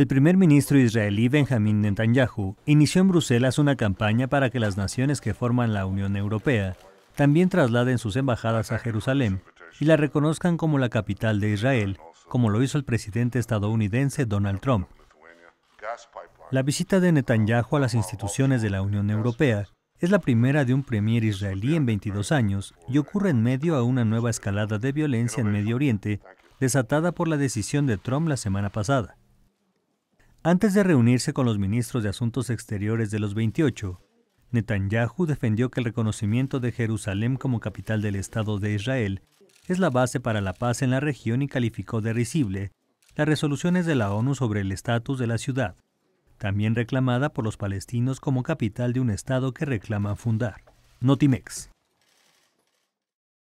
El primer ministro israelí Benjamin Netanyahu inició en Bruselas una campaña para que las naciones que forman la Unión Europea también trasladen sus embajadas a Jerusalén y la reconozcan como la capital de Israel, como lo hizo el presidente estadounidense Donald Trump. La visita de Netanyahu a las instituciones de la Unión Europea es la primera de un premier israelí en 22 años y ocurre en medio a una nueva escalada de violencia en Medio Oriente desatada por la decisión de Trump la semana pasada. Antes de reunirse con los ministros de Asuntos Exteriores de los 28, Netanyahu defendió que el reconocimiento de Jerusalén como capital del Estado de Israel es la base para la paz en la región y calificó de risible las resoluciones de la ONU sobre el estatus de la ciudad, también reclamada por los palestinos como capital de un Estado que reclama fundar. Notimex.